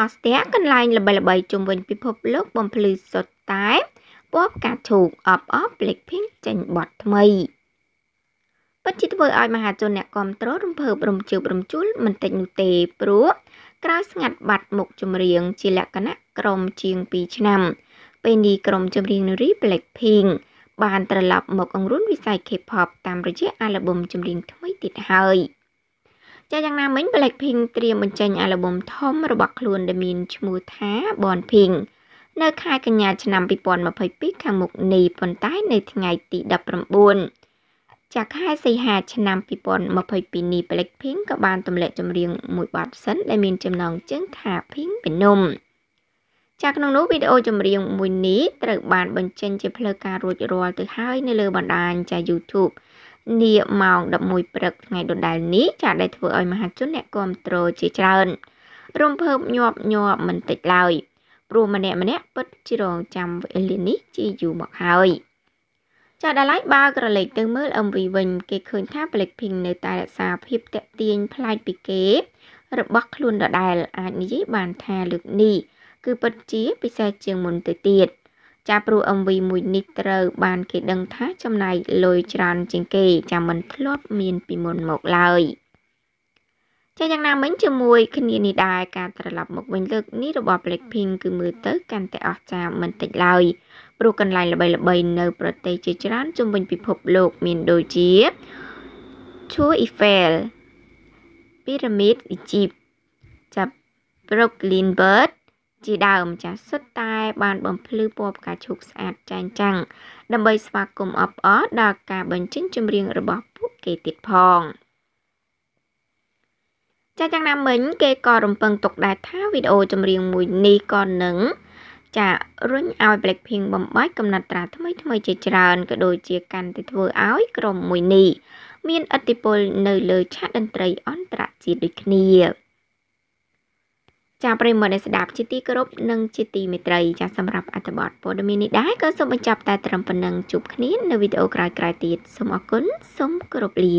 អស្ចារ្យកន្លែងល្បីៗជុំវិញពិភពលោកបំភ្លឺសុទ្ធតែពណ៌ផ្កាឈូកអបអប Blackpink ចេញបទថ្មីពិតជាធ្វើឲ្យមហាជនអ្នកគ្រប់គ្រងរំភើបរំជើបរំជួលមិនតិចនោះទេព្រោះក្រោយស្ងាត់បាត់មុខចម្រៀង ជាលក្ខណៈក្រុមជាង2ឆ្នាំពេលនេះក្រុមចម្រៀងនារី Blackpink បានត្រឡប់មកអង្រួនវិស័យ K-pop តាមរយៈអាល់ប៊ុមចម្រៀងថ្មីទៀតហើយ។ចាយ៉ាងណាមិញ Blackpink ត្រៀមបញ្ចេញអាល់ប៊ុមធំរបស់ខ្លួនដែលមានឈ្មោះថា Born Pink នៅខែកញ្ញាឆ្នាំ2022ខាងមុខនេះប៉ុន្តែនៅថ្ងៃទី19ចាខែសីហាឆ្នាំ2022នេះ Blackpink ក៏បានទម្លាក់ចម្រៀងមួយបទសិនដែលមានចំណងជើងថា Pink Venom ចាក្នុងនោះវីដេអូចម្រៀងមួយនេះត្រូវបានបញ្ចេញ ជាផ្លូវការរួចរាល់ទៅហើយនៅលើបណ្ដាញចា YouTube នាម៉ោង11ព្រឹកថ្ងៃដដែលនេះចាដែលធ្វើឲ្យ មហាជនអ្នកគ្រប់គ្រងជាច្រើនរំភើបញាប់ញាប់មិនតិចឡើយព្រោះម្នាក់ម្នាក់ពិតជារងចាំវេលានេះជាយូរមកហើយចាដល់ឡៃបើក្រឡេកទៅមើល MV វិញ គេឃើញថា Blackpink នៅតែរក្សាភាពតាក់ទាញប្លែកពីគេ របស់ខ្លួនដដែលអាចនិយាយបានថាលើកនេះគឺពិតជា ពិសេសជាងមុនទៅទៀត។ចាព្រោះ MV មួយនេះត្រូវ បាន គេដឹងថាចំណាយលុយច្រើន ជាងគេចាមិនធ្លាប់មានពីមុនមកឡើយចាយ៉ាងណាមិញជាមួយគ្នានេះដែរការត្រឡប់មកវិញលើកនេះរបស់ Blackpink គឺមើលទៅកាន់តែអស្ចារ្យមិនតិចឡើយព្រោះកន្លែងល្បីៗនៅ ប្រទេសជាច្រើនជុំវិញពិភពលោកមាន ដូចជា Tour Eiffel Pyramid Egypt ចាប់ Brooklyn Bird ជាដើមចាសុទ្ធតែបានបំភ្លឺពណ៌ផ្កាឈូកស្អាតចែងចាំងដើម្បីស្វាគមន៍អបអរដល់ការបញ្ចេញចម្រៀងរបស់ពួកគេទៀតផង ចាយ៉ាងណាមិញគេក៏រំពឹងទុកដែរថាវីដេអូចម្រៀងមួយនេះក៏នឹងចារុញឲ្យ Blackpink បំបាច់កំណត់ត្រាថ្មីថ្មីជាច្រើនក៏ដូចជាកាន់តែធ្វើឲ្យក្រុមមួយនេះមានឥទ្ធិពលនៅលើឆាកតន្ត្រីអន្តរជាតិដូចគ្នាចាប្រិមត្តអ្នកស្ដាប់ជាទីគោរពនិងជាទីមេត្រីចាសម្រាប់អត្ថបទព័ត៌មាននេះដែរក៏សូមបញ្ចប់តែត្រឹមប៉ុណ្ណឹងជួបគ្នានៅវីដេអូក្រោយៗទៀតសូមអរគុណសូមគោរពលា